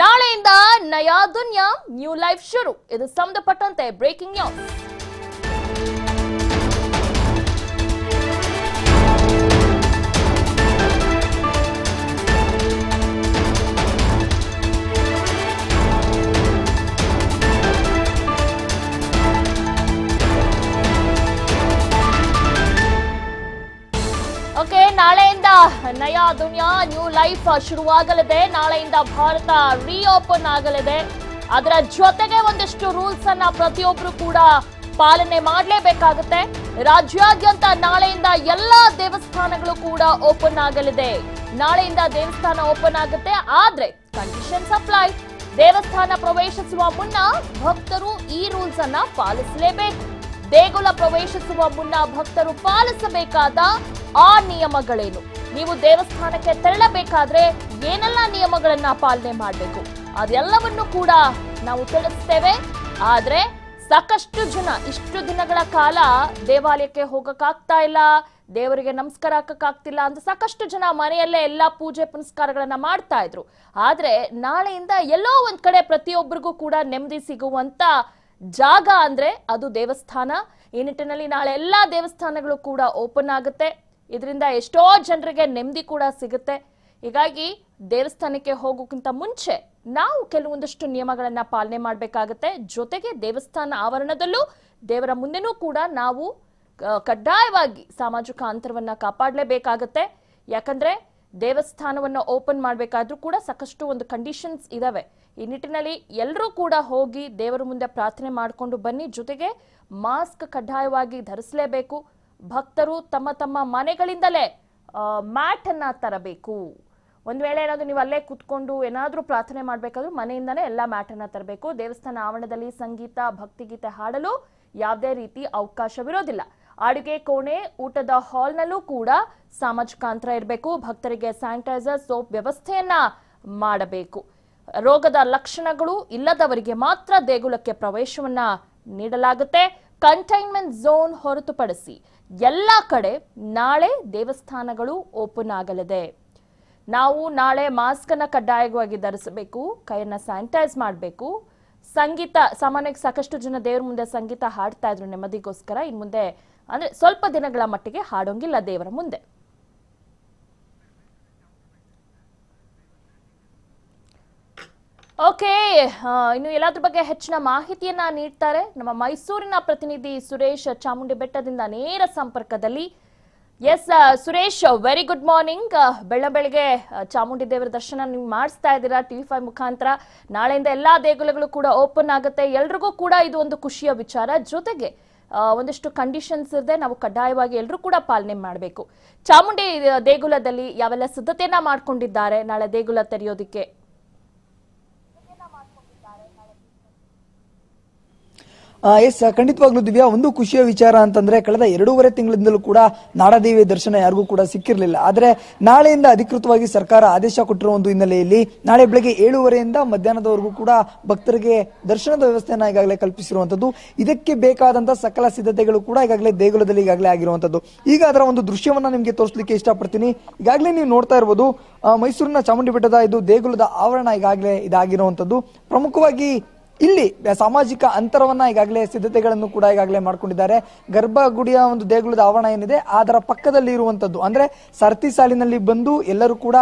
ನಾಳೆಯಿಂದ ನಯಾ ದುನಿಯಾ new life ಶುರು ಇದು ಸಂಬಂಧಪಟ್ಟಂತೆ ಬ್ರೇಕಿಂಗ್ ನ್ಯೂಸ್ ನಯಾ ದುನಿಯಾ ನ್ಯೂ ಲೈಫ್ ಶುರುವಾಗಲಿದೆ ನಾಳೆಯಿಂದ ಭಾರತ ರಿಓಪನ್ ಆಗಲಿದೆ ಅದರ ಜೊತೆಗೆ ಒಂದಿಷ್ಟು ರೂಲ್ಸ್ ಅನ್ನ ಪ್ರತಿಯೊಬ್ರು ಕೂಡ ಪಾಲನೆ ಮಾಡಲೇಬೇಕಾಗುತ್ತೆ ರಾಜ್ಯಾದ್ಯಂತ ನಾಳೆಯಿಂದ ಎಲ್ಲ ದೇವಸ್ಥಾನಗಳು ಕೂಡ ಓಪನ್ ಆಗಲಿದೆ ನಾಳೆಯಿಂದ ದೇವಸ್ಥಾನ ಓಪನ್ ಆಗುತ್ತೆ ಆದ್ರೆ ಕಂಡೀಷನ್ ಅಪ್ಲೈ ದೇವಸ್ಥಾನ ಪ್ರವೇಶಿಸುವ ಮುನ್ನ ಭಕ್ತರು ಈ ರೂಲ್ಸ್ ಅನ್ನ ಪಾಲಿಸಲೇಬೇಕು ದೇಗುಲ ಪ್ರವೇಶಿಸುವ ಮುನ್ನ ಭಕ್ತರು ಪಾಲಿಸಬೇಕಾದ ಆ ನಿಯಮಗಳೇನು ನೀವು ದೇವಸ್ಥಾನಕ್ಕೆ ತೆರಳಬೇಕಾದ್ರೆ ಏನೆಲ್ಲ ನಿಯಮಗಳನ್ನ ಪಾಲನೆ ಮಾಡಬೇಕು ಅದೆಲ್ಲವನ್ನು ಕೂಡ ನಾವು ತಿಳಿಸ್ತೇವೆ ಆದ್ರೆ ಸಾಕಷ್ಟು ಜನ ಇಷ್ಟು ದಿನಗಳ ಕಾಲ ದೇವಾಲಯಕ್ಕೆ ಹೋಗಕ್ಕಾಗ್ತಾ ಇಲ್ಲ ದೇವರಿಗೆ ನಮಸ್ಕಾರ ಹಾಕಕ್ಕಾಗ್ತಿಲ್ಲ ಅಂತ ಸಾಕಷ್ಟು ಜನ ಮನೆಯಲ್ಲೇ ಎಲ್ಲಾ ಪೂಜೆ ಪುನಸ್ಕಾರಗಳನ್ನ ಮಾಡ್ತಾ ಇದ್ರು ಆದ್ರೆ ನಾಳೆಯಿಂದ ಎಲ್ಲೋ ಒಂದ್ ಕಡೆ ಪ್ರತಿಯೊಬ್ಬರಿಗೂ ಕೂಡ ನೆಮ್ಮದಿ ಸಿಗುವಂತ ಜಾಗ ಅಂದ್ರೆ ಅದು ದೇವಸ್ಥಾನ ಈ ನಿಟ್ಟಿನಲ್ಲಿ ನಾಳೆ ಎಲ್ಲಾ ದೇವಸ್ಥಾನಗಳು ಕೂಡ ಓಪನ್ ಆಗುತ್ತೆ ಇದರಿಂದ ಎಷ್ಟೋ ಜನರಿಗೆ ನೆಮ್ಮದಿ ಕೂಡ ಸಿಗುತ್ತೆ ಹೀಗಾಗಿ ದೇವಸ್ಥಾನಕ್ಕೆ ಹೋಗೋಕ್ಕಿಂತ ಮುಂಚೆ ನಾವು ಕೆಲವೊಂದಷ್ಟು ನಿಯಮಗಳನ್ನು ಪಾಲನೆ ಮಾಡಬೇಕಾಗತ್ತೆ ಜೊತೆಗೆ ದೇವಸ್ಥಾನ ಆವರಣದಲ್ಲೂ ದೇವರ ಮುಂದೆನೂ ಕೂಡ ನಾವು ಕಡ್ಡಾಯವಾಗಿ ಸಾಮಾಜಿಕ ಅಂತರವನ್ನು ಕಾಪಾಡಲೇಬೇಕಾಗತ್ತೆ ಯಾಕಂದರೆ ದೇವಸ್ಥಾನವನ್ನು ಓಪನ್ ಮಾಡಬೇಕಾದ್ರೂ ಕೂಡ ಸಾಕಷ್ಟು ಒಂದು ಕಂಡೀಷನ್ಸ್ ಇದಾವೆ ಈ ನಿಟ್ಟಿನಲ್ಲಿ ಎಲ್ಲರೂ ಕೂಡ ಹೋಗಿ ದೇವರ ಮುಂದೆ ಪ್ರಾರ್ಥನೆ ಮಾಡಿಕೊಂಡು ಬನ್ನಿ ಜೊತೆಗೆ ಮಾಸ್ಕ್ ಕಡ್ಡಾಯವಾಗಿ ಧರಿಸಲೇಬೇಕು ಭಕ್ತರು ತಮ್ಮ ತಮ್ಮ ಮನೆಗಳಿಂದಲೇ ಮ್ಯಾಟ್ ಅನ್ನ ತರಬೇಕು ಒಂದು ವೇಳೆ ಏನಾದರೂ ನೀವು ಅಲ್ಲೇ ಕುತ್ಕೊಂಡು ಏನಾದರೂ ಪ್ರಾರ್ಥನೆ ಮಾಡಬೇಕಾದ್ರೂ ಮನೆಯಿಂದಲೇ ಎಲ್ಲ ಮ್ಯಾಟನ್ನು ತರಬೇಕು ದೇವಸ್ಥಾನ ಆವರಣದಲ್ಲಿ ಸಂಗೀತ ಭಕ್ತಿಗೀತೆ ಹಾಡಲು ಯಾವುದೇ ರೀತಿ ಅವಕಾಶವಿರೋದಿಲ್ಲ ಅಡುಗೆ ಕೋಣೆ ಊಟದ ಹಾಲ್ನಲ್ಲೂ ಕೂಡ ಸಾಮಾಜಿಕ ಅಂತರ ಇರಬೇಕು ಭಕ್ತರಿಗೆ ಸ್ಯಾನಿಟೈಸರ್ ಸೋಪ್ ವ್ಯವಸ್ಥೆಯನ್ನ ಮಾಡಬೇಕು ರೋಗದ ಲಕ್ಷಣಗಳು ಇಲ್ಲದವರಿಗೆ ಮಾತ್ರ ದೇಗುಲಕ್ಕೆ ಪ್ರವೇಶವನ್ನ ನೀಡಲಾಗುತ್ತೆ ಕಂಟೈನ್ಮೆಂಟ್ ಝೋನ್ ಹೊರತುಪಡಿಸಿ ಎಲ್ಲ ಕಡೆ ನಾಳೆ ದೇವಸ್ಥಾನಗಳು ಓಪನ್ ಆಗಲಿದೆ ನಾವು ನಾಳೆ ಮಾಸ್ಕನ್ನು ಕಡ್ಡಾಯವಾಗಿ ಧರಿಸಬೇಕು ಕೈಯನ್ನು ಸ್ಯಾನಿಟೈಸ್ ಮಾಡಬೇಕು ಸಂಗೀತ ಸಾಮಾನ್ಯಕ್ಕೆ ಸಾಕಷ್ಟು ಜನ ದೇವ್ರ ಮುಂದೆ ಸಂಗೀತ ಹಾಡ್ತಾ ಇದ್ರು ನೆಮ್ಮದಿಗೋಸ್ಕರ ಇನ್ನು ಮುಂದೆ ಅಂದರೆ ಸ್ವಲ್ಪ ದಿನಗಳ ಮಟ್ಟಿಗೆ ಹಾಡೋಂಗಿಲ್ಲ ದೇವರ ಮುಂದೆ ಓಕೆ ಇನ್ನು ಎಲ್ಲದ್ರ ಬಗ್ಗೆ ಹೆಚ್ಚಿನ ಮಾಹಿತಿಯನ್ನ ನೀಡ್ತಾರೆ ನಮ್ಮ ಮೈಸೂರಿನ ಪ್ರತಿನಿಧಿ ಸುರೇಶ್ ಚಾಮುಂಡಿ ಬೆಟ್ಟದಿಂದ ನೇರ ಸಂಪರ್ಕದಲ್ಲಿ S Suresh very good morning ಬೆಳ್ಳ ಬೆಳಗ್ಗೆ ಚಾಮುಂಡಿ ದೇವರ ದರ್ಶನ ನೀವು ಮಾಡಿಸ್ತಾ ಇದ್ದೀರಾ ಟಿವಿ ಫೈವ್ ಮುಖಾಂತರ ನಾಳೆಯಿಂದ ಎಲ್ಲಾ ದೇಗುಲಗಳು ಕೂಡ ಓಪನ್ ಆಗುತ್ತೆ ಎಲ್ರಿಗೂ ಕೂಡ ಇದು ಒಂದು ಖುಷಿಯ ವಿಚಾರ ಜೊತೆಗೆ ಒಂದಿಷ್ಟು ಕಂಡೀಷನ್ಸ್ ಇರದೆ ನಾವು ಕಡ್ಡಾಯವಾಗಿ ಎಲ್ಲರೂ ಕೂಡ ಪಾಲನೆ ಮಾಡಬೇಕು ಚಾಮುಂಡಿ ದೇಗುಲದಲ್ಲಿ ಯಾವೆಲ್ಲ ಸಿದ್ಧತೆಯನ್ನ ಮಾಡ್ಕೊಂಡಿದ್ದಾರೆ ನಾಳೆ ದೇಗುಲ ತೆರೆಯೋದಕ್ಕೆ ಎಸ್ ಖಂಡಿತವಾಗ್ಲೂ ದಿವ್ಯಾ ಒಂದು ಖುಷಿಯ ವಿಚಾರ ಅಂತಂದ್ರೆ ಕಳೆದ ಎರಡೂವರೆ ತಿಂಗಳಿಂದಲೂ ಕೂಡ ನಾಡದೇವಿಯ ದರ್ಶನ ಯಾರಿಗೂ ಕೂಡ ಸಿಕ್ಕಿರಲಿಲ್ಲ ಆದರೆ ನಾಳೆಯಿಂದ ಅಧಿಕೃತವಾಗಿ ಸರ್ಕಾರ ಆದೇಶ ಕೊಟ್ಟಿರುವ ಒಂದು ಹಿನ್ನೆಲೆಯಲ್ಲಿ ನಾಳೆ ಬೆಳಗ್ಗೆ ಏಳುವರೆಯಿಂದ ಮಧ್ಯಾಹ್ನದವರೆಗೂ ಕೂಡ ಭಕ್ತರಿಗೆ ದರ್ಶನದ ವ್ಯವಸ್ಥೆಯನ್ನು ಈಗಾಗಲೇ ಕಲ್ಪಿಸಿರುವಂತದ್ದು ಇದಕ್ಕೆ ಬೇಕಾದಂತಹ ಸಕಲ ಸಿದ್ಧತೆಗಳು ಕೂಡ ಈಗಾಗಲೇ ದೇಗುಲದಲ್ಲಿ ಈಗಾಗಲೇ ಆಗಿರುವಂತದ್ದು ಈಗ ಅದರ ಒಂದು ದೃಶ್ಯವನ್ನ ನಿಮಗೆ ತೋರಿಸಲಿಕ್ಕೆ ಇಷ್ಟಪಡ್ತೀನಿ ಈಗಾಗಲೇ ನೀವು ನೋಡ್ತಾ ಇರಬಹುದು ಮೈಸೂರಿನ ಚಾಮುಂಡಿ ಬೆಟ್ಟದ ಇದು ದೇಗುಲದ ಆವರಣ ಈಗಾಗಲೇ ಇದಾಗಿರುವಂತದ್ದು ಪ್ರಮುಖವಾಗಿ ಇಲ್ಲಿ ಸಾಮಾಜಿಕ ಅಂತರವನ್ನ ಈಗಾಗಲೇ ಸಿದ್ಧತೆಗಳನ್ನು ಕೂಡ ಈಗಾಗಲೇ ಮಾಡಿಕೊಂಡಿದ್ದಾರೆ ಗರ್ಭಗುಡಿಯ ಒಂದು ದೇಗುಲದ ಆವರಣ ಏನಿದೆ ಅದರ ಪಕ್ಕದಲ್ಲಿ ಇರುವಂತದ್ದು ಅಂದ್ರೆ ಸರ್ತಿ ಸಾಲಿನಲ್ಲಿ ಬಂದು ಎಲ್ಲರೂ ಕೂಡ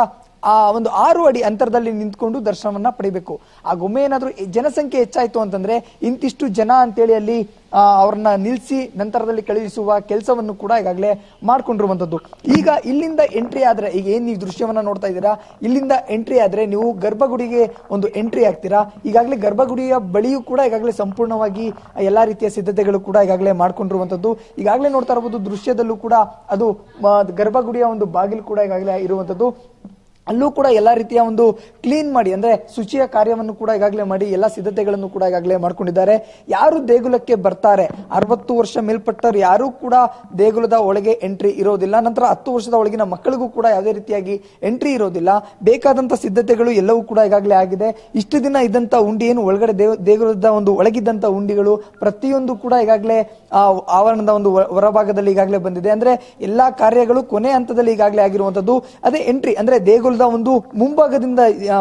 ಆ ಒಂದು ಆರು ಅಡಿ ಅಂತರದಲ್ಲಿ ನಿಂತ್ಕೊಂಡು ದರ್ಶನವನ್ನ ಪಡಿಬೇಕು ಆ ಗೊಮ್ಮೆ ಏನಾದ್ರೂ ಜನಸಂಖ್ಯೆ ಹೆಚ್ಚಾಯ್ತು ಅಂತಂದ್ರೆ ಇಂತಿಷ್ಟು ಜನ ಅಂತೇಳಿ ಅಲ್ಲಿ ಅವ್ರನ್ನ ನಿಲ್ಸಿ ನಂತರದಲ್ಲಿ ಕಳುಹಿಸುವ ಕೆಲಸವನ್ನು ಕೂಡ ಈಗಾಗಲೇ ಮಾಡ್ಕೊಂಡಿರುವಂತದ್ದು ಈಗ ಇಲ್ಲಿಂದ ಎಂಟ್ರಿ ಆದ್ರೆ ಈಗ ಏನ್ ನೀವು ದೃಶ್ಯವನ್ನ ನೋಡ್ತಾ ಇದ್ದೀರಾ ಇಲ್ಲಿಂದ ಎಂಟ್ರಿ ಆದ್ರೆ ನೀವು ಗರ್ಭಗುಡಿಗೆ ಒಂದು ಎಂಟ್ರಿ ಆಗ್ತೀರಾ ಈಗಾಗಲೇ ಗರ್ಭಗುಡಿಯ ಬಳಿಯೂ ಕೂಡ ಈಗಾಗಲೇ ಸಂಪೂರ್ಣವಾಗಿ ಎಲ್ಲಾ ರೀತಿಯ ಸಿದ್ಧತೆಗಳು ಕೂಡ ಈಗಾಗಲೇ ಮಾಡ್ಕೊಂಡಿರುವಂತದ್ದು ಈಗಾಗಲೇ ನೋಡ್ತಾ ಇರಬಹುದು ದೃಶ್ಯದಲ್ಲೂ ಕೂಡ ಅದು ಗರ್ಭಗುಡಿಯ ಒಂದು ಬಾಗಿಲು ಕೂಡ ಈಗಾಗಲೇ ಇರುವಂತದ್ದು ಅಲ್ಲೂ ಕೂಡ ಎಲ್ಲ ರೀತಿಯ ಒಂದು ಕ್ಲೀನ್ ಮಾಡಿ ಅಂದ್ರೆ ಶುಚಿಯ ಕಾರ್ಯವನ್ನು ಕೂಡ ಈಗಾಗಲೇ ಮಾಡಿ ಎಲ್ಲ ಸಿದ್ಧತೆಗಳನ್ನು ಕೂಡ ಈಗಾಗಲೇ ಮಾಡ್ಕೊಂಡಿದ್ದಾರೆ ಯಾರು ದೇಗುಲಕ್ಕೆ ಬರ್ತಾರೆ ಅರವತ್ತು ವರ್ಷ ಮೇಲ್ಪಟ್ಟರು ಯಾರು ಕೂಡ ದೇಗುಲದ ಒಳಗೆ ಎಂಟ್ರಿ ಇರೋದಿಲ್ಲ ನಂತರ ಹತ್ತು ವರ್ಷದ ಒಳಗಿನ ಮಕ್ಕಳಿಗೂ ಕೂಡ ಯಾವುದೇ ರೀತಿಯಾಗಿ ಎಂಟ್ರಿ ಇರೋದಿಲ್ಲ ಬೇಕಾದಂಥ ಸಿದ್ಧತೆಗಳು ಎಲ್ಲವೂ ಕೂಡ ಈಗಾಗಲೇ ಆಗಿದೆ ಇಷ್ಟು ದಿನ ಇದ್ದಂತ ಉಂಡಿ ಏನು ಒಳಗಡೆ ದೇಗುಲದ ಒಂದು ಒಳಗಿದ್ದಂತ ಉಂಡಿಗಳು ಪ್ರತಿಯೊಂದು ಕೂಡ ಈಗಾಗಲೇ ಆವರಣದ ಒಂದು ಹೊರಭಾಗದಲ್ಲಿ ಈಗಾಗಲೇ ಬಂದಿದೆ ಅಂದ್ರೆ ಎಲ್ಲಾ ಕಾರ್ಯಗಳು ಕೊನೆ ಹಂತದಲ್ಲಿ ಈಗಾಗಲೇ ಆಗಿರುವಂತದ್ದು ಅದೇ ಎಂಟ್ರಿ ಅಂದ್ರೆ ದೇಗುಲ ಒಂದು ಮುಂಭಾಗದಿಂದ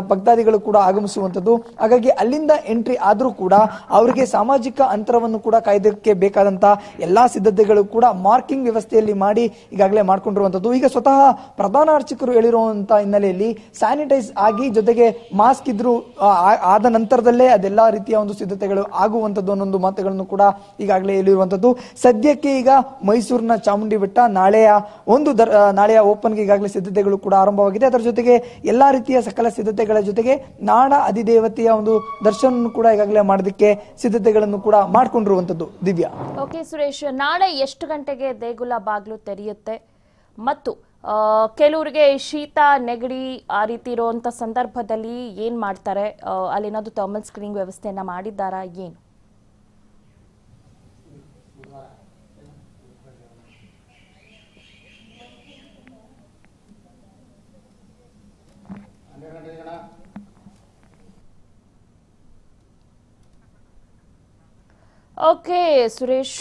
ಭಕ್ತಾದಿಗಳು ಕೂಡ ಆಗಮಿಸುವಂತದ್ದು ಹಾಗಾಗಿ ಅಲ್ಲಿಂದ ಎಂಟ್ರಿ ಆದರೂ ಕೂಡ ಅವರಿಗೆ ಸಾಮಾಜಿಕ ಅಂತರವನ್ನು ಕೂಡ ಕಾಯ್ದಕ್ಕೆ ಬೇಕಾದಂತಹ ಎಲ್ಲಾ ಸಿದ್ಧತೆಗಳು ಕೂಡ ಮಾರ್ಕಿಂಗ್ ವ್ಯವಸ್ಥೆಯಲ್ಲಿ ಮಾಡಿ ಈಗಾಗಲೇ ಮಾಡ್ಕೊಂಡಿರುವಂತದ್ದು ಈಗ ಸ್ವತಃ ಪ್ರಧಾನ ಅರ್ಚಕರು ಹೇಳಿರುವಂತಹ ಹಿನ್ನೆಲೆಯಲ್ಲಿ ಸ್ಯಾನಿಟೈಸ್ ಆಗಿ ಜೊತೆಗೆ ಮಾಸ್ಕ್ ಇದ್ರು ಆದ ನಂತರದಲ್ಲೇ ಅದೆಲ್ಲಾ ರೀತಿಯ ಒಂದು ಸಿದ್ಧತೆಗಳು ಆಗುವಂತದ್ದು ಅನ್ನೊಂದು ಮಾತುಗಳನ್ನು ಕೂಡ ಈಗಾಗಲೇ ಹೇಳಿರುವಂತದ್ದು ಸದ್ಯಕ್ಕೆ ಈಗ ಮೈಸೂರಿನ ಚಾಮುಂಡಿ ಬೆಟ್ಟ ನಾಳೆಯ ಒಂದು ನಾಳೆಯ ಓಪನ್ಗೆ ಈಗಾಗಲೇ ಸಿದ್ಧತೆಗಳು ಕೂಡ ಆರಂಭವಾಗಿದೆ ಅದರ ಜೊತೆಗೆ ಜೊತೆಗೆ ಎಲ್ಲ ರೀತಿಯ ಸಕಲ ಸಿದ್ಧತೆಗಳ ಜೊತೆಗೆ ನಾಡ ಅಧಿದೇವತೆಯ ಒಂದು ದರ್ಶನ ಕೂಡ ಈಗಾಗಲೇ ಮಾಡೋದಕ್ಕೆ ಸಿದ್ಧತೆಗಳನ್ನು ಕೂಡ ಮಾಡ್ಕೊಂಡಿರುವಂತದ್ದು ದಿವ್ಯಾ ಓಕೆ ಸುರೇಶ್ ನಾಳೆ ಎಷ್ಟು ಗಂಟೆಗೆ ದೇಗುಲ ಬಾಗ್ಲು ತೆರೆಯುತ್ತೆ ಮತ್ತು ಕೆಲವರಿಗೆ ಶೀತ ನೆಗಡಿ ಆ ರೀತಿ ಇರುವಂತ ಸಂದರ್ಭದಲ್ಲಿ ಏನ್ ಮಾಡ್ತಾರೆ ಏನಾದ್ರು ಥರ್ಮಲ್ ಸ್ಕ್ರೀನಿಂಗ್ ವ್ಯವಸ್ಥೆಯನ್ನ ಮಾಡಿದ್ದಾರಾ ಏನು ಓಕೆ ಸುರೇಶ್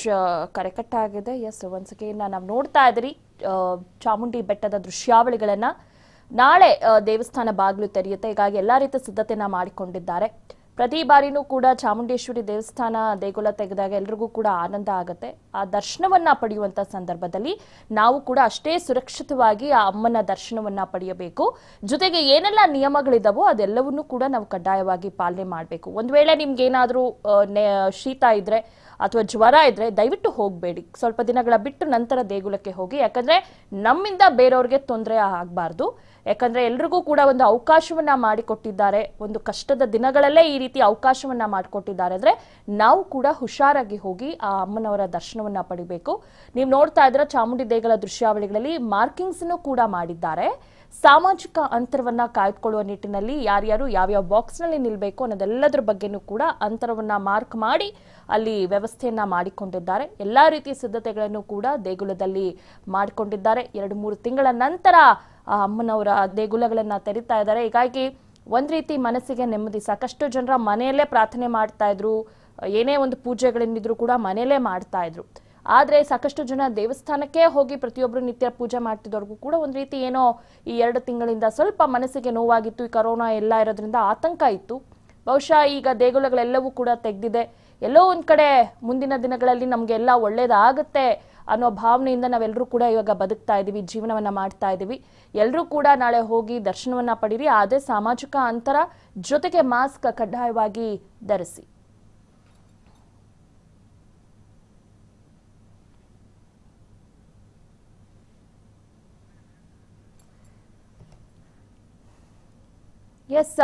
ಕರೆಕಟ್ಟಾಗಿದೆ ಆಗಿದೆ ಎಸ್ ಒನ್ಸ್ ಅಗೇನ್ ನಾವು ನೋಡ್ತಾ ಇದ್ರಿ ಚಾಮುಂಡಿ ಬೆಟ್ಟದ ದೃಶ್ಯಾವಳಿಗಳನ್ನ ನಾಳೆ ದೇವಸ್ಥಾನ ಬಾಗಿಲು ತೆರೆಯುತ್ತೆ ಹೀಗಾಗಿ ಎಲ್ಲಾ ರೀತಿಯ ಸಿದ್ಧತೆಯನ್ನ ಮಾಡಿಕೊಂಡಿದ್ದಾರೆ ಪ್ರತಿ ಬಾರಿನೂ ಕೂಡ ಚಾಮುಂಡೇಶ್ವರಿ ದೇವಸ್ಥಾನ ದೇಗುಲ ತೆಗೆದಾಗ ಎಲ್ರಿಗೂ ಕೂಡ ಆನಂದ ಆಗುತ್ತೆ ಆ ದರ್ಶನವನ್ನ ಪಡೆಯುವಂತ ಸಂದರ್ಭದಲ್ಲಿ ನಾವು ಕೂಡ ಅಷ್ಟೇ ಸುರಕ್ಷಿತವಾಗಿ ಆ ಅಮ್ಮನ ದರ್ಶನವನ್ನ ಪಡೆಯಬೇಕು ಜೊತೆಗೆ ಏನೆಲ್ಲ ನಿಯಮಗಳಿದಾವೋ ಅದೆಲ್ಲವನ್ನೂ ಕೂಡ ನಾವು ಕಡ್ಡಾಯವಾಗಿ ಪಾಲನೆ ಮಾಡಬೇಕು ಒಂದು ವೇಳೆ ನಿಮ್ಗೆ ಏನಾದರೂ ಶೀತ ಇದ್ರೆ ಅಥವಾ ಜ್ವರ ಇದ್ರೆ ದಯವಿಟ್ಟು ಹೋಗಬೇಡಿ ಸ್ವಲ್ಪ ದಿನಗಳ ಬಿಟ್ಟು ನಂತರ ದೇಗುಲಕ್ಕೆ ಹೋಗಿ ಯಾಕಂದ್ರೆ ನಮ್ಮಿಂದ ಬೇರೆಯವ್ರಿಗೆ ತೊಂದರೆ ಆಗಬಾರ್ದು ಯಾಕಂದ್ರೆ ಎಲ್ರಿಗೂ ಕೂಡ ಒಂದು ಅವಕಾಶವನ್ನ ಮಾಡಿಕೊಟ್ಟಿದ್ದಾರೆ ಒಂದು ಕಷ್ಟದ ದಿನಗಳಲ್ಲೇ ಈ ರೀತಿ ಅವಕಾಶವನ್ನ ಮಾಡಿಕೊಟ್ಟಿದ್ದಾರೆ ಅಂದರೆ ನಾವು ಕೂಡ ಹುಷಾರಾಗಿ ಹೋಗಿ ಆ ಅಮ್ಮನವರ ದರ್ಶನವನ್ನು ಪಡಿಬೇಕು ನೀವು ನೋಡ್ತಾ ಇದ್ರೆ ಚಾಮುಂಡಿ ದೇಗುಲ ದೃಶ್ಯಾವಳಿಗಳಲ್ಲಿ ಮಾರ್ಕಿಂಗ್ಸನ್ನು ಕೂಡ ಮಾಡಿದ್ದಾರೆ ಸಾಮಾಜಿಕ ಅಂತರವನ್ನು ಕಾಯ್ದುಕೊಳ್ಳುವ ನಿಟ್ಟಿನಲ್ಲಿ ಯಾರ್ಯಾರು ಯಾವ್ಯಾವ ಬಾಕ್ಸ್ನಲ್ಲಿ ನಿಲ್ಲಬೇಕು ಅನ್ನೋದೆಲ್ಲದರ ಬಗ್ಗೆನೂ ಕೂಡ ಅಂತರವನ್ನು ಮಾರ್ಕ್ ಮಾಡಿ ಅಲ್ಲಿ ವ್ಯವಸ್ಥೆಯನ್ನು ಮಾಡಿಕೊಂಡಿದ್ದಾರೆ ಎಲ್ಲ ರೀತಿಯ ಸಿದ್ಧತೆಗಳನ್ನು ಕೂಡ ದೇಗುಲದಲ್ಲಿ ಮಾಡಿಕೊಂಡಿದ್ದಾರೆ ಎರಡು ಮೂರು ತಿಂಗಳ ನಂತರ ಅಮ್ಮನವರ ದೇಗುಲಗಳನ್ನು ತೆರೀತಾ ಇದ್ದಾರೆ ಹೀಗಾಗಿ ಒಂದು ರೀತಿ ಮನಸ್ಸಿಗೆ ನೆಮ್ಮದಿ ಸಾಕಷ್ಟು ಜನರ ಮನೆಯಲ್ಲೇ ಪ್ರಾರ್ಥನೆ ಮಾಡ್ತಾ ಇದ್ರು ಏನೇ ಒಂದು ಪೂಜೆಗಳೇನಿದ್ರು ಕೂಡ ಮನೆಯಲ್ಲೇ ಮಾಡ್ತಾ ಇದ್ರು ಆದರೆ ಸಾಕಷ್ಟು ಜನ ದೇವಸ್ಥಾನಕ್ಕೆ ಹೋಗಿ ಪ್ರತಿಯೊಬ್ಬರು ನಿತ್ಯ ಪೂಜೆ ಮಾಡ್ತಿದ್ದವ್ರಿಗೂ ಕೂಡ ಒಂದು ರೀತಿ ಏನೋ ಈ ಎರಡು ತಿಂಗಳಿಂದ ಸ್ವಲ್ಪ ಮನಸ್ಸಿಗೆ ನೋವಾಗಿತ್ತು ಈ ಕರೋನಾ ಎಲ್ಲ ಇರೋದ್ರಿಂದ ಆತಂಕ ಇತ್ತು ಬಹುಶಃ ಈಗ ದೇಗುಲಗಳೆಲ್ಲವೂ ಕೂಡ ತೆಗೆದಿದೆ ಎಲ್ಲೋ ಒಂದು ಕಡೆ ಮುಂದಿನ ದಿನಗಳಲ್ಲಿ ನಮಗೆಲ್ಲ ಒಳ್ಳೇದಾಗುತ್ತೆ ಅನ್ನೋ ಭಾವನೆಯಿಂದ ನಾವೆಲ್ಲರೂ ಕೂಡ ಇವಾಗ ಬದುಕ್ತಾ ಇದ್ದೀವಿ ಜೀವನವನ್ನು ಮಾಡ್ತಾ ಇದ್ದೀವಿ ಎಲ್ಲರೂ ಕೂಡ ನಾಳೆ ಹೋಗಿ ದರ್ಶನವನ್ನು ಪಡೀರಿ ಆದರೆ ಸಾಮಾಜಿಕ ಅಂತರ ಜೊತೆಗೆ ಮಾಸ್ಕ್ ಕಡ್ಡಾಯವಾಗಿ ಧರಿಸಿ ಎಸ್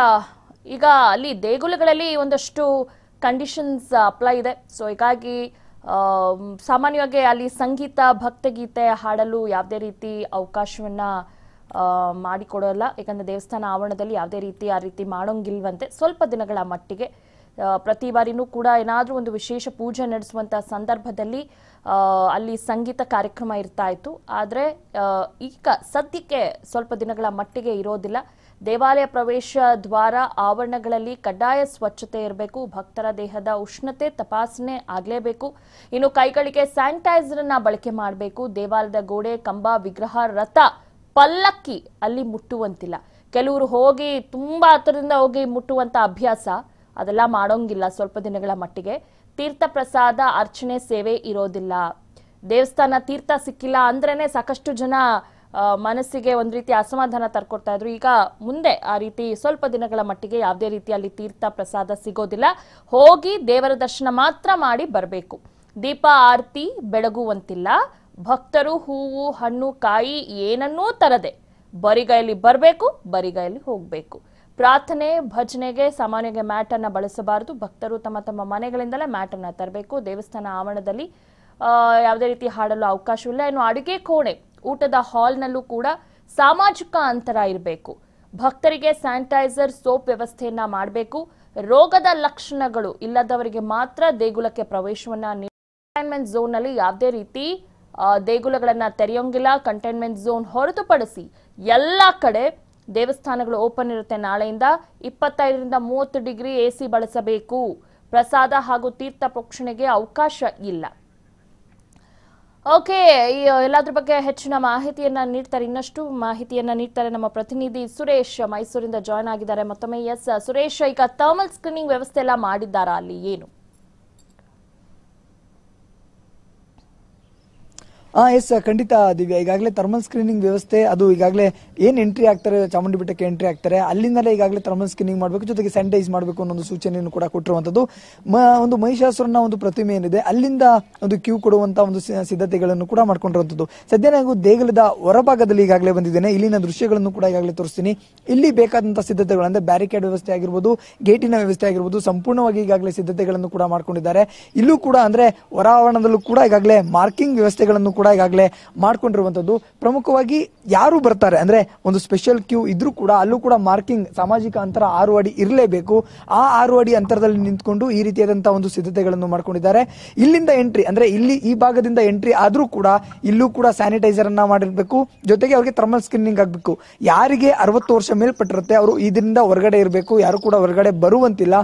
ಈಗ ಅಲ್ಲಿ ದೇಗುಲಗಳಲ್ಲಿ ಒಂದಷ್ಟು ಕಂಡೀಷನ್ಸ್ ಅಪ್ಲೈ uh, ಇದೆ ಸೊ ಹೀಗಾಗಿ ಸಾಮಾನ್ಯವಾಗಿ ಅಲ್ಲಿ ಸಂಗೀತ ಭಕ್ತಗೀತೆ ಹಾಡಲು ಯಾವುದೇ ರೀತಿ ಅವಕಾಶವನ್ನು ಮಾಡಿಕೊಡೋಲ್ಲ ಯಾಕಂದರೆ ದೇವಸ್ಥಾನ ಆವರಣದಲ್ಲಿ ಯಾವುದೇ ರೀತಿ ಆ ರೀತಿ ಮಾಡೋಂಗಿಲ್ವಂತೆ ಸ್ವಲ್ಪ ದಿನಗಳ ಮಟ್ಟಿಗೆ ಪ್ರತಿ ಬಾರಿನೂ ಕೂಡ ಏನಾದರೂ ಒಂದು ವಿಶೇಷ ಪೂಜೆ ನಡೆಸುವಂಥ ಸಂದರ್ಭದಲ್ಲಿ ಅಲ್ಲಿ ಸಂಗೀತ ಕಾರ್ಯಕ್ರಮ ಇರ್ತಾ ಇತ್ತು ಆದರೆ ಈಗ ಸದ್ಯಕ್ಕೆ ಸ್ವಲ್ಪ ದಿನಗಳ ಮಟ್ಟಿಗೆ ಇರೋದಿಲ್ಲ ದೇವಾಲಯ ಪ್ರವೇಶ ದ್ವಾರ ಆವರಣಗಳಲ್ಲಿ ಕಡ್ಡಾಯ ಸ್ವಚ್ಛತೆ ಇರಬೇಕು ಭಕ್ತರ ದೇಹದ ಉಷ್ಣತೆ ತಪಾಸಣೆ ಆಗಲೇಬೇಕು ಇನ್ನು ಕೈಗಳಿಗೆ ಅನ್ನ ಬಳಕೆ ಮಾಡಬೇಕು ದೇವಾಲಯದ ಗೋಡೆ ಕಂಬ ವಿಗ್ರಹ ರಥ ಪಲ್ಲಕ್ಕಿ ಅಲ್ಲಿ ಮುಟ್ಟುವಂತಿಲ್ಲ ಕೆಲವರು ಹೋಗಿ ತುಂಬ ಹತ್ತಿರದಿಂದ ಹೋಗಿ ಮುಟ್ಟುವಂತ ಅಭ್ಯಾಸ ಅದೆಲ್ಲ ಮಾಡೋಂಗಿಲ್ಲ ಸ್ವಲ್ಪ ದಿನಗಳ ಮಟ್ಟಿಗೆ ತೀರ್ಥ ಪ್ರಸಾದ ಅರ್ಚನೆ ಸೇವೆ ಇರೋದಿಲ್ಲ ದೇವಸ್ಥಾನ ತೀರ್ಥ ಸಿಕ್ಕಿಲ್ಲ ಅಂದ್ರೇನೆ ಸಾಕಷ್ಟು ಜನ ಮನಸ್ಸಿಗೆ ಒಂದು ರೀತಿ ಅಸಮಾಧಾನ ತರ್ಕೊಡ್ತಾ ಇದ್ರು ಈಗ ಮುಂದೆ ಆ ರೀತಿ ಸ್ವಲ್ಪ ದಿನಗಳ ಮಟ್ಟಿಗೆ ಯಾವುದೇ ರೀತಿಯಲ್ಲಿ ತೀರ್ಥ ಪ್ರಸಾದ ಸಿಗೋದಿಲ್ಲ ಹೋಗಿ ದೇವರ ದರ್ಶನ ಮಾತ್ರ ಮಾಡಿ ಬರಬೇಕು ದೀಪ ಆರ್ತಿ ಬೆಳಗುವಂತಿಲ್ಲ ಭಕ್ತರು ಹೂವು ಹಣ್ಣು ಕಾಯಿ ಏನನ್ನೂ ತರದೆ ಬರಿಗೈಲಿ ಬರಬೇಕು ಬರಿಗೈಲಿ ಹೋಗಬೇಕು ಪ್ರಾರ್ಥನೆ ಭಜನೆಗೆ ಸಾಮಾನ್ಯಗೆ ಮ್ಯಾಟ್ ಅನ್ನ ಬಳಸಬಾರದು ಭಕ್ತರು ತಮ್ಮ ತಮ್ಮ ಮನೆಗಳಿಂದಲೇ ಮ್ಯಾಟ್ ಅನ್ನ ತರಬೇಕು ದೇವಸ್ಥಾನ ಆವರಣದಲ್ಲಿ ಯಾವುದೇ ರೀತಿ ಹಾಡಲು ಅವಕಾಶವಿಲ್ಲ ಇನ್ನು ಅಡುಗೆ ಕೋಣೆ ಊಟದ ಹಾಲ್ನಲ್ಲೂ ಕೂಡ ಸಾಮಾಜಿಕ ಅಂತರ ಇರಬೇಕು ಭಕ್ತರಿಗೆ ಸ್ಯಾನಿಟೈಸರ್ ಸೋಪ್ ವ್ಯವಸ್ಥೆಯನ್ನ ಮಾಡಬೇಕು ರೋಗದ ಲಕ್ಷಣಗಳು ಇಲ್ಲದವರಿಗೆ ಮಾತ್ರ ದೇಗುಲಕ್ಕೆ ಪ್ರವೇಶವನ್ನ ಕಂಟೈನ್ಮೆಂಟ್ ಝೋನ್ ನಲ್ಲಿ ಯಾವುದೇ ರೀತಿ ದೇಗುಲಗಳನ್ನ ತೆರೆಯೋಂಗಿಲ್ಲ ಕಂಟೈನ್ಮೆಂಟ್ ಝೋನ್ ಹೊರತುಪಡಿಸಿ ಎಲ್ಲ ಕಡೆ ದೇವಸ್ಥಾನಗಳು ಓಪನ್ ಇರುತ್ತೆ ನಾಳೆಯಿಂದ ಇಪ್ಪತ್ತೈದರಿಂದ ಮೂವತ್ತು ಡಿಗ್ರಿ ಎಸಿ ಬಳಸಬೇಕು ಪ್ರಸಾದ ಹಾಗೂ ತೀರ್ಥ ಪೋಕ್ಷಣೆಗೆ ಅವಕಾಶ ಇಲ್ಲ ಓಕೆ ಈ ಎಲ್ಲದ್ರ ಬಗ್ಗೆ ಹೆಚ್ಚಿನ ಮಾಹಿತಿಯನ್ನ ನೀಡ್ತಾರೆ ಇನ್ನಷ್ಟು ಮಾಹಿತಿಯನ್ನ ನೀಡ್ತಾರೆ ನಮ್ಮ ಪ್ರತಿನಿಧಿ ಸುರೇಶ್ ಮೈಸೂರಿಂದ ಜಾಯ್ನ್ ಆಗಿದ್ದಾರೆ ಮತ್ತೊಮ್ಮೆ ಎಸ್ ಸುರೇಶ್ ಈಗ ಥರ್ಮಲ್ ಸ್ಕ್ರೀನಿಂಗ್ ವ್ಯವಸ್ಥೆ ಎಲ್ಲ ಮಾಡಿದ್ದಾರಾ ಅಲ್ಲಿ ಏನು ಹಾ ಎಸ್ ಖಂಡಿತ ದಿವ್ಯ ಈಗಾಗಲೇ ಥರ್ಮಲ್ ಸ್ಕ್ರೀನಿಂಗ್ ವ್ಯವಸ್ಥೆ ಅದು ಈಗಾಗಲೇ ಏನು ಎಂಟ್ರಿ ಆಗ್ತಾರೆ ಚಾಮುಂಡಿ ಬೆಟ್ಟಕ್ಕೆ ಎಂಟ್ರಿ ಆಗ್ತಾರೆ ಅಲ್ಲಿಂದಲೇ ಈಗಾಗಲೇ ಥರ್ಮಲ್ ಸ್ಕ್ರೀನಿಂಗ್ ಮಾಡಬೇಕು ಜೊತೆಗೆ ಸ್ಯಾನಿಟೈಸ್ ಮಾಡಬೇಕು ಅನ್ನೋ ಒಂದು ಸೂಚನೆಯನ್ನು ಕೂಡ ಕೊಟ್ಟಿರುವಂಥದ್ದು ಒಂದು ಮಹಿಷಾಸುರನ ಒಂದು ಪ್ರತಿಮೆ ಏನಿದೆ ಅಲ್ಲಿಂದ ಒಂದು ಕ್ಯೂ ಕೊಡುವಂತ ಒಂದು ಸಿದ್ಧತೆಗಳನ್ನು ಕೂಡ ಮಾಡ್ಕೊಂಡಿರುವಂಥದ್ದು ಸದ್ಯ ನಾವು ದೇಗುಲದ ಹೊರಭಾಗದಲ್ಲಿ ಈಗಾಗಲೇ ಬಂದಿದ್ದೇನೆ ಇಲ್ಲಿನ ದೃಶ್ಯಗಳನ್ನು ಕೂಡ ಈಗಾಗಲೇ ತೋರಿಸ್ತೀನಿ ಇಲ್ಲಿ ಬೇಕಾದಂತಹ ಸಿದ್ಧತೆಗಳು ಅಂದ್ರೆ ಬ್ಯಾರಿಕೇಡ್ ವ್ಯವಸ್ಥೆ ಆಗಿರ್ಬೋದು ಗೇಟಿನ ವ್ಯವಸ್ಥೆ ಆಗಿರ್ಬೋದು ಸಂಪೂರ್ಣವಾಗಿ ಈಗಾಗಲೇ ಸಿದ್ಧತೆಗಳನ್ನು ಕೂಡ ಮಾಡ್ಕೊಂಡಿದ್ದಾರೆ ಇಲ್ಲೂ ಕೂಡ ಅಂದ್ರೆ ಹೊರಾವರಣದಲ್ಲೂ ಕೂಡ ಈಗಾಗಲೇ ಮಾರ್ಕಿಂಗ್ ವ್ಯವಸ್ಥೆಗಳನ್ನು ಕೂಡ ಈಗಾಗಲೇ ಮಾಡ್ಕೊಂಡಿರುವಂಥದ್ದು ಪ್ರಮುಖವಾಗಿ ಯಾರು ಬರ್ತಾರೆ ಅಂದರೆ ಒಂದು ಸ್ಪೆಷಲ್ ಕ್ಯೂ ಇದ್ರೂ ಕೂಡ ಅಲ್ಲೂ ಕೂಡ ಮಾರ್ಕಿಂಗ್ ಸಾಮಾಜಿಕ ಅಂತರ ಆರು ಅಡಿ ಇರಲೇಬೇಕು ಆ ಆರು ಅಡಿ ಅಂತರದಲ್ಲಿ ನಿಂತ್ಕೊಂಡು ಈ ರೀತಿಯಾದಂಥ ಒಂದು ಸಿದ್ಧತೆಗಳನ್ನು ಮಾಡ್ಕೊಂಡಿದ್ದಾರೆ ಇಲ್ಲಿಂದ ಎಂಟ್ರಿ ಅಂದರೆ ಇಲ್ಲಿ ಈ ಭಾಗದಿಂದ ಎಂಟ್ರಿ ಆದರೂ ಕೂಡ ಇಲ್ಲೂ ಕೂಡ ಸ್ಯಾನಿಟೈಸರ್ ಅನ್ನ ಮಾಡಿರಬೇಕು ಜೊತೆಗೆ ಅವರಿಗೆ ಥರ್ಮಲ್ ಸ್ಕ್ರೀನಿಂಗ್ ಆಗಬೇಕು ಯಾರಿಗೆ ಅರವತ್ತು ವರ್ಷ ಮೇಲ್ಪಟ್ಟಿರುತ್ತೆ ಅವರು ಇದರಿಂದ ಹೊರಗಡೆ ಇರಬೇಕು ಯಾರು ಕೂಡ ಹೊರಗಡೆ ಬರುವಂತಿಲ್ಲ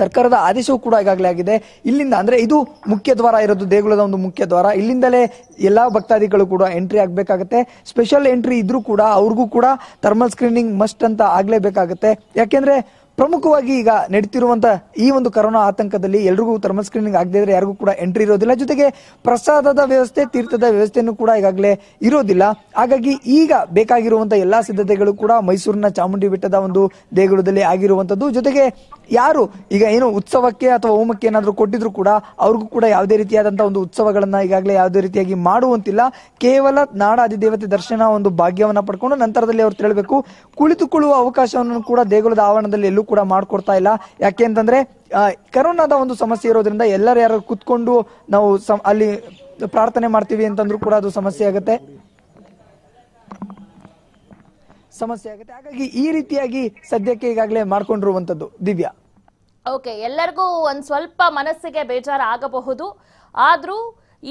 ಸರ್ಕಾರದ ಆದೇಶವೂ ಕೂಡ ಈಗಾಗಲೇ ಆಗಿದೆ ಇಲ್ಲಿಂದ ಅಂದ್ರೆ ಇದು ಮುಖ್ಯ ದ್ವಾರ ಇರೋದು ದೇಗುಲದ ಒಂದು ಮುಖ್ಯ ದ್ವಾರ ಇಲ್ಲಿಂದಲೇ ಎಲ್ಲಾ ಭಕ್ತಾದಿಗಳು ಕೂಡ ಎಂಟ್ರಿ ಆಗಬೇಕಾಗತ್ತೆ ಸ್ಪೆಷಲ್ ಎಂಟ್ರಿ ಇದ್ರೂ ಕೂಡ ಅವ್ರಿಗೂ ಕೂಡ ಥರ್ಮಲ್ ಸ್ಕ್ರೀನಿಂಗ್ ಮಸ್ಟ್ ಅಂತ ಆಗ್ಲೇಬೇಕಾಗತ್ತೆ ಯಾಕೆಂದ್ರೆ ಪ್ರಮುಖವಾಗಿ ಈಗ ನಡೀತಿರುವಂತ ಈ ಒಂದು ಕರೋನಾ ಆತಂಕದಲ್ಲಿ ಎಲ್ರಿಗೂ ಥರ್ಮಲ್ ಸ್ಕ್ರೀನಿಂಗ್ ಆಗದೇ ಇದ್ರೆ ಯಾರಿಗೂ ಕೂಡ ಎಂಟ್ರಿ ಇರೋದಿಲ್ಲ ಜೊತೆಗೆ ಪ್ರಸಾದದ ವ್ಯವಸ್ಥೆ ತೀರ್ಥದ ವ್ಯವಸ್ಥೆಯನ್ನು ಕೂಡ ಈಗಾಗಲೇ ಇರೋದಿಲ್ಲ ಹಾಗಾಗಿ ಈಗ ಬೇಕಾಗಿರುವಂತಹ ಎಲ್ಲಾ ಸಿದ್ಧತೆಗಳು ಕೂಡ ಮೈಸೂರಿನ ಚಾಮುಂಡಿ ಬೆಟ್ಟದ ಒಂದು ದೇಗುಲದಲ್ಲಿ ಆಗಿರುವಂತದ್ದು ಜೊತೆಗೆ ಯಾರು ಈಗ ಏನು ಉತ್ಸವಕ್ಕೆ ಅಥವಾ ಹೋಮಕ್ಕೆ ಏನಾದರೂ ಕೊಟ್ಟಿದ್ರು ಕೂಡ ಅವ್ರಿಗೂ ಕೂಡ ಯಾವುದೇ ರೀತಿಯಾದಂತಹ ಒಂದು ಉತ್ಸವಗಳನ್ನ ಈಗಾಗಲೇ ಯಾವುದೇ ರೀತಿಯಾಗಿ ಮಾಡುವಂತಿಲ್ಲ ಕೇವಲ ನಾಡಾದಿದೇವತೆ ದರ್ಶನ ಒಂದು ಭಾಗ್ಯವನ್ನ ಪಡ್ಕೊಂಡು ನಂತರದಲ್ಲಿ ಅವ್ರು ತಿಳಬೇಕು ಕುಳಿತುಕೊಳ್ಳುವ ಅವಕಾಶವನ್ನು ಕೂಡ ದೇಗುಲದ ಆವರಣದಲ್ಲಿ ಎಲ್ಲೂ ಕೂಡ ಮಾಡಿಕೊಡ್ತಾ ಇಲ್ಲ ಯಾಕೆ ಅಂತಂದ್ರೆ ಕರೋನಾದ ಒಂದು ಸಮಸ್ಯೆ ಇರೋದ್ರಿಂದ ಎಲ್ಲರೂ ಯಾರು ಕುತ್ಕೊಂಡು ನಾವು ಅಲ್ಲಿ ಪ್ರಾರ್ಥನೆ ಮಾಡ್ತೀವಿ ಅಂತಂದ್ರೂ ಕೂಡ ಅದು ಸಮಸ್ಯೆ ಆಗುತ್ತೆ ಸಮಸ್ಯೆ ಆಗುತ್ತೆ ಹಾಗಾಗಿ ಈ ರೀತಿಯಾಗಿ ಸದ್ಯಕ್ಕೆ ಈಗಾಗಲೇ ಮಾಡ್ಕೊಂಡಿರುವಂತದ್ದು ದಿವ್ಯಾ ಓಕೆ ಎಲ್ಲರಿಗೂ ಒಂದು ಸ್ವಲ್ಪ ಮನಸ್ಸಿಗೆ ಬೇಜಾರ ಆಗಬಹುದು ಆದರೂ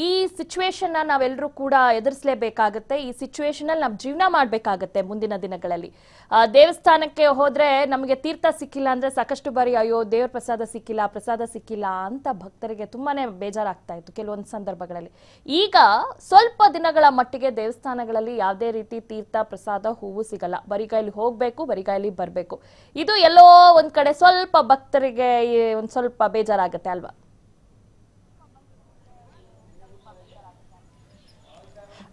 ಈ ಸಿಚುವೇಶನ್ನ ನಾವೆಲ್ಲರೂ ಕೂಡ ಎದುರಿಸಲೇಬೇಕಾಗತ್ತೆ ಈ ಅಲ್ಲಿ ನಾವು ಜೀವನ ಮಾಡಬೇಕಾಗತ್ತೆ ಮುಂದಿನ ದಿನಗಳಲ್ಲಿ ದೇವಸ್ಥಾನಕ್ಕೆ ಹೋದ್ರೆ ನಮಗೆ ತೀರ್ಥ ಸಿಕ್ಕಿಲ್ಲ ಅಂದ್ರೆ ಸಾಕಷ್ಟು ಬಾರಿ ಅಯ್ಯೋ ದೇವ್ರ ಪ್ರಸಾದ ಸಿಕ್ಕಿಲ್ಲ ಪ್ರಸಾದ ಸಿಕ್ಕಿಲ್ಲ ಅಂತ ಭಕ್ತರಿಗೆ ತುಂಬಾನೇ ಬೇಜಾರಾಗ್ತಾ ಇತ್ತು ಕೆಲವೊಂದು ಸಂದರ್ಭಗಳಲ್ಲಿ ಈಗ ಸ್ವಲ್ಪ ದಿನಗಳ ಮಟ್ಟಿಗೆ ದೇವಸ್ಥಾನಗಳಲ್ಲಿ ಯಾವುದೇ ರೀತಿ ತೀರ್ಥ ಪ್ರಸಾದ ಹೂವು ಸಿಗಲ್ಲ ಬರಿಗಾಯಲ್ಲಿ ಹೋಗ್ಬೇಕು ಬರಿಗಾಯಲ್ಲಿ ಬರಬೇಕು ಇದು ಎಲ್ಲೋ ಒಂದ್ ಕಡೆ ಸ್ವಲ್ಪ ಭಕ್ತರಿಗೆ ಒಂದ್ ಸ್ವಲ್ಪ ಬೇಜಾರಾಗುತ್ತೆ ಅಲ್ವಾ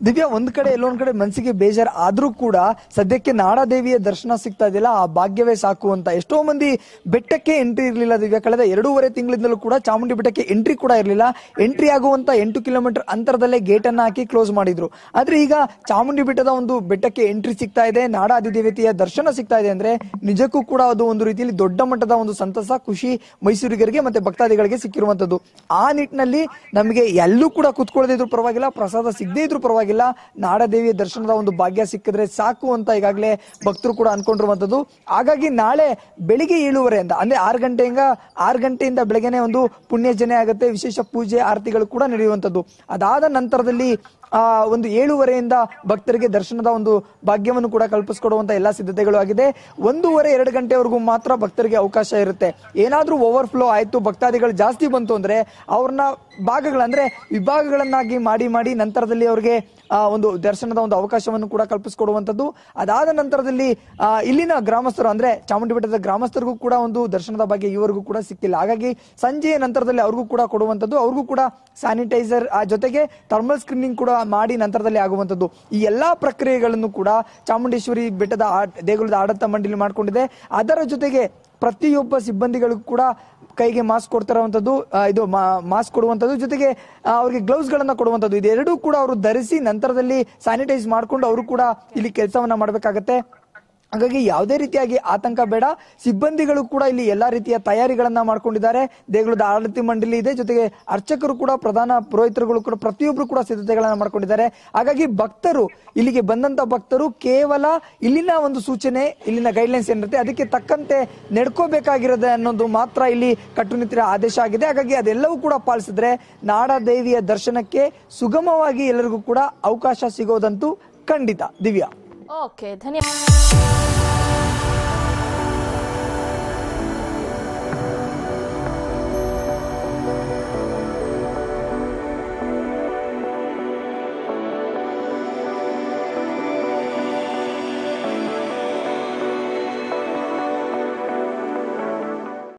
ದಿವ್ಯಾ ಒಂದ್ ಕಡೆ ಎಲ್ಲೊಂದ್ ಕಡೆ ಮನಸ್ಸಿಗೆ ಬೇಜಾರ್ ಆದ್ರೂ ಕೂಡ ಸದ್ಯಕ್ಕೆ ನಾಡಾದೇವಿಯ ದರ್ಶನ ಸಿಗ್ತಾ ಇದೆಯಲ್ಲ ಆ ಭಾಗ್ಯವೇ ಸಾಕು ಅಂತ ಎಷ್ಟೋ ಮಂದಿ ಬೆಟ್ಟಕ್ಕೆ ಎಂಟ್ರಿ ಇರಲಿಲ್ಲ ದಿವ್ಯಾ ಕಳೆದ ಎರಡೂವರೆ ತಿಂಗಳಿಂದಲೂ ಕೂಡ ಚಾಮುಂಡಿ ಬೆಟ್ಟಕ್ಕೆ ಎಂಟ್ರಿ ಕೂಡ ಇರಲಿಲ್ಲ ಎಂಟ್ರಿ ಆಗುವಂತ ಎಂಟು ಕಿಲೋಮೀಟರ್ ಅಂತರದಲ್ಲೇ ಗೇಟ್ ಅನ್ನ ಹಾಕಿ ಕ್ಲೋಸ್ ಮಾಡಿದ್ರು ಆದ್ರೆ ಈಗ ಚಾಮುಂಡಿ ಬೆಟ್ಟದ ಒಂದು ಬೆಟ್ಟಕ್ಕೆ ಎಂಟ್ರಿ ಸಿಗ್ತಾ ಇದೆ ನಾಡಾದಿದೇವತೆಯ ದರ್ಶನ ಸಿಗ್ತಾ ಇದೆ ಅಂದ್ರೆ ನಿಜಕ್ಕೂ ಕೂಡ ಅದು ಒಂದು ರೀತಿಯಲ್ಲಿ ದೊಡ್ಡ ಮಟ್ಟದ ಒಂದು ಸಂತಸ ಖುಷಿ ಮೈಸೂರಿಗರಿಗೆ ಮತ್ತೆ ಭಕ್ತಾದಿಗಳಿಗೆ ಸಿಕ್ಕಿರುವಂತದ್ದು ಆ ನಿಟ್ಟಿನಲ್ಲಿ ನಮಗೆ ಎಲ್ಲೂ ಕೂಡ ಕುತ್ಕೊಳ್ಳದೇ ಪರವಾಗಿಲ್ಲ ಪ್ರಸಾದ ಸಿಗದೇ ಇದ್ರು ಪರವಾಗಿಲ್ಲ ಬೇಕಾಗಿಲ್ಲ ನಾಡದೇವಿಯ ದರ್ಶನದ ಒಂದು ಭಾಗ್ಯ ಸಿಕ್ಕಿದ್ರೆ ಸಾಕು ಅಂತ ಈಗಾಗಲೇ ಭಕ್ತರು ಕೂಡ ಅನ್ಕೊಂಡಿರುವಂತದ್ದು ಹಾಗಾಗಿ ನಾಳೆ ಬೆಳಿಗ್ಗೆ ಅಂತ ಅಂದ್ರೆ ಆರು ಗಂಟೆಯಿಂದ ಆರು ಗಂಟೆಯಿಂದ ಬೆಳಗ್ಗೆನೆ ಒಂದು ಪುಣ್ಯಜನೆ ಆಗುತ್ತೆ ವಿಶೇಷ ಪೂಜೆ ಆರತಿಗಳು ಕೂಡ ನಡೆಯುವಂತದ್ದು ಅದಾದ ನಂತರದಲ್ಲಿ ಆ ಒಂದು ಏಳುವರೆಯಿಂದ ಭಕ್ತರಿಗೆ ದರ್ಶನದ ಒಂದು ಭಾಗ್ಯವನ್ನು ಕೂಡ ಕಲ್ಪಿಸಿಕೊಡುವಂತ ಎಲ್ಲಾ ಸಿದ್ಧತೆಗಳು ಆಗಿದೆ ಒಂದೂವರೆ ಎರಡು ಗಂಟೆವರೆಗೂ ಮಾತ್ರ ಭಕ್ತರಿಗೆ ಅವಕಾಶ ಇರುತ್ತೆ ಏನಾದರೂ ಓವರ್ ಫ್ಲೋ ಆಯ್ತು ಭಕ್ತಾದಿಗಳು ಜಾಸ್ತಿ ಬಂತು ಅಂದ್ರೆ ಅವ್ರನ್ನ ಅಂದ್ರೆ ವಿಭಾಗಗಳನ್ನಾಗಿ ಮಾಡಿ ಮಾಡಿ ನಂತರದಲ್ಲಿ ಅವರಿಗೆ ಒಂದು ದರ್ಶನದ ಒಂದು ಅವಕಾಶವನ್ನು ಕೂಡ ಕಲ್ಪಿಸಿಕೊಡುವಂತದ್ದು ಅದಾದ ನಂತರದಲ್ಲಿ ಇಲ್ಲಿನ ಗ್ರಾಮಸ್ಥರು ಅಂದ್ರೆ ಚಾಮುಂಡಿ ಬೆಟ್ಟದ ಗ್ರಾಮಸ್ಥರಿಗೂ ಕೂಡ ಒಂದು ದರ್ಶನದ ಬಗ್ಗೆ ಇವರಿಗೂ ಕೂಡ ಸಿಕ್ಕಿಲ್ಲ ಹಾಗಾಗಿ ಸಂಜೆಯ ನಂತರದಲ್ಲಿ ಅವ್ರಿಗೂ ಕೂಡ ಕೊಡುವಂತದ್ದು ಅವ್ರಿಗೂ ಕೂಡ ಸ್ಯಾನಿಟೈಸರ್ ಆ ಜೊತೆಗೆ ಥರ್ಮಲ್ ಸ್ಕ್ರೀನಿಂಗ್ ಕೂಡ ಮಾಡಿ ನಂತರದಲ್ಲಿ ಆಗುವಂಥದ್ದು ಈ ಎಲ್ಲಾ ಪ್ರಕ್ರಿಯೆಗಳನ್ನು ಕೂಡ ಚಾಮುಂಡೇಶ್ವರಿ ಬೆಟ್ಟದ ದೇಗುಲದ ಆಡಳಿತ ಮಂಡಳಿ ಮಾಡಿಕೊಂಡಿದೆ ಅದರ ಜೊತೆಗೆ ಪ್ರತಿಯೊಬ್ಬ ಸಿಬ್ಬಂದಿಗಳಿಗೂ ಕೂಡ ಕೈಗೆ ಮಾಸ್ಕ್ ಕೊಡ್ತಿರುವಂಥದ್ದು ಇದು ಮಾಸ್ಕ್ ಕೊಡುವಂಥದ್ದು ಜೊತೆಗೆ ಅವರಿಗೆ ಗ್ಲೌಸ್ಗಳನ್ನು ಕೊಡುವಂಥದ್ದು ಇದೆರಡೂ ಕೂಡ ಅವರು ಧರಿಸಿ ನಂತರದಲ್ಲಿ ಸ್ಯಾನಿಟೈಸ್ ಮಾಡಿಕೊಂಡು ಅವರು ಕೂಡ ಇಲ್ಲಿ ಕೆಲಸವನ್ನ ಮಾಡಬೇಕಾಗತ್ತೆ ಹಾಗಾಗಿ ಯಾವುದೇ ರೀತಿಯಾಗಿ ಆತಂಕ ಬೇಡ ಸಿಬ್ಬಂದಿಗಳು ಕೂಡ ಇಲ್ಲಿ ಎಲ್ಲಾ ರೀತಿಯ ತಯಾರಿಗಳನ್ನ ಮಾಡ್ಕೊಂಡಿದ್ದಾರೆ ದೇಗುಲದ ಆಡಳಿತ ಮಂಡಳಿ ಇದೆ ಜೊತೆಗೆ ಅರ್ಚಕರು ಕೂಡ ಪ್ರಧಾನ ಪುರೋಹಿತರುಗಳು ಕೂಡ ಪ್ರತಿಯೊಬ್ಬರು ಕೂಡ ಸಿದ್ಧತೆಗಳನ್ನ ಮಾಡಿಕೊಂಡಿದ್ದಾರೆ ಹಾಗಾಗಿ ಭಕ್ತರು ಇಲ್ಲಿಗೆ ಬಂದಂತ ಭಕ್ತರು ಕೇವಲ ಇಲ್ಲಿನ ಒಂದು ಸೂಚನೆ ಇಲ್ಲಿನ ಗೈಡ್ಲೈನ್ಸ್ ಏನಿರುತ್ತೆ ಅದಕ್ಕೆ ತಕ್ಕಂತೆ ನಡ್ಕೋಬೇಕಾಗಿರೋದೆ ಅನ್ನೋದು ಮಾತ್ರ ಇಲ್ಲಿ ಕಟ್ಟುನಿಟ್ಟಿನ ಆದೇಶ ಆಗಿದೆ ಹಾಗಾಗಿ ಅದೆಲ್ಲವೂ ಕೂಡ ಪಾಲಿಸಿದ್ರೆ ದೇವಿಯ ದರ್ಶನಕ್ಕೆ ಸುಗಮವಾಗಿ ಎಲ್ಲರಿಗೂ ಕೂಡ ಅವಕಾಶ ಸಿಗೋದಂತೂ ಖಂಡಿತ ದಿವ್ಯಾ ओके धन्यवाद